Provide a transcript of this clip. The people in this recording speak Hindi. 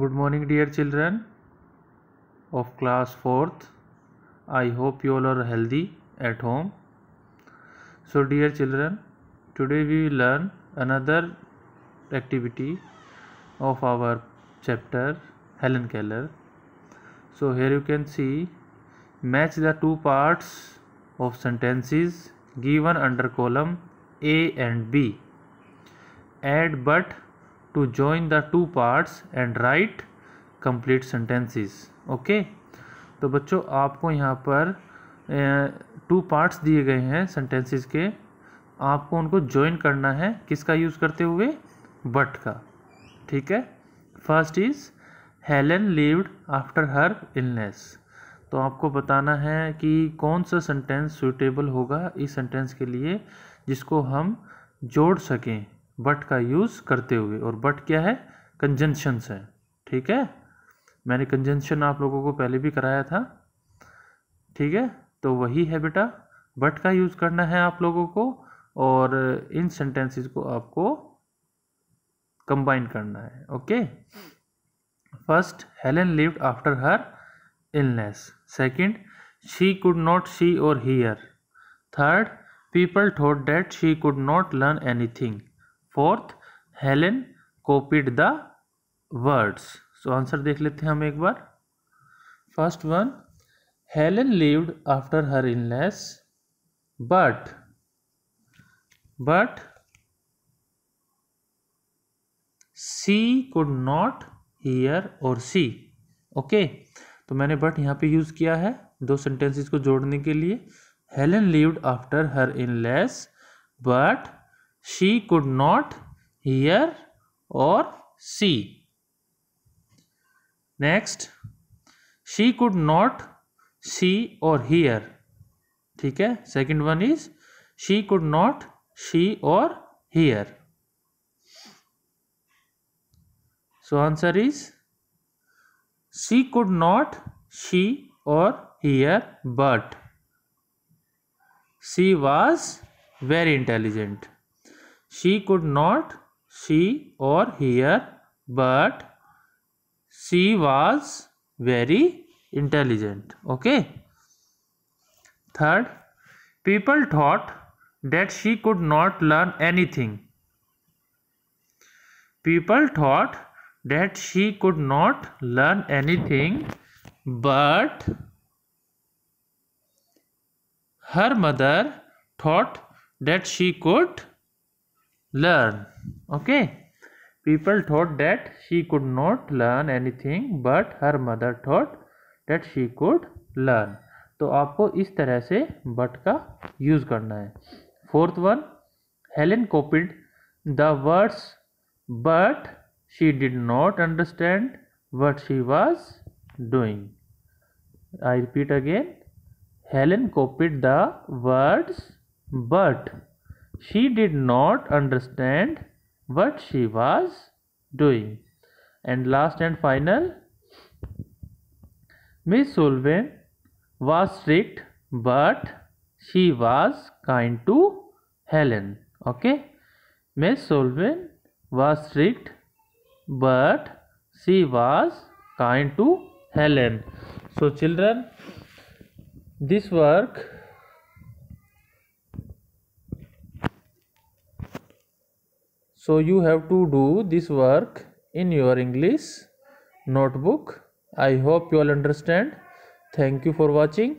Good morning dear children of class 4th. I hope you all are healthy at home. So dear children, today we will learn another activity of our chapter Helen Keller. So here you can see match the two parts of sentences given under column A and B. Add but to join the two parts and write complete sentences okay तो बच्चों आपको यहाँ पर टू पार्ट्स दिए गए हैं सेंटेंसेस के आपको उनको जॉइन करना है किसका यूज़ करते हुए बट का ठीक है first is Helen lived after her illness तो आपको बताना है कि कौन सा सेंटेंस सुटेबल होगा इस सेंटेंस के लिए जिसको हम जोड़ सकें बट का यूज़ करते हुए और बट क्या है कंजेंशन है ठीक है मैंने कंजेंशन आप लोगों को पहले भी कराया था ठीक है तो वही है बेटा बट का यूज़ करना है आप लोगों को और इन सेंटेंसेस को आपको कंबाइन करना है okay first Helen lived after her illness second she could not see or hear third people thought that she could not learn anything fourth Helen copied the words so answer देख लेते हैं हम एक बार first one Helen lived after her इनलेस but but she could not hear or see okay तो मैंने बट यहाँ पे यूज़ किया है दो सेंटेंसेस को जोड़ने के लिए हेलन लिव्ड आफ्टर हर इनलेस but she could not hear or see. Next, she could not see or hear. ठीक है second one is she could not see or hear so answer is she could not see or hear but she was very intelligent she could not see or hear, but she was very intelligent. Okay. Third, people thought that she could not learn anything. People thought that she could not learn anything, but her mother thought that she could learn okay people thought that she could not learn anything but her mother thought that she could learn तो आपको इस तरह से बट का यूज़ करना है fourth one Helen copied the words but she did not understand what she was doing I repeat again helen copied the words but she did not understand what she was doing. And last and final, Miss Sullivan was strict but she was kind to Helen. Okay. Miss Sullivan was strict but she was kind to Helen. So children, this work so you have to do this work in your english notebook i hope you all understand thank you for watching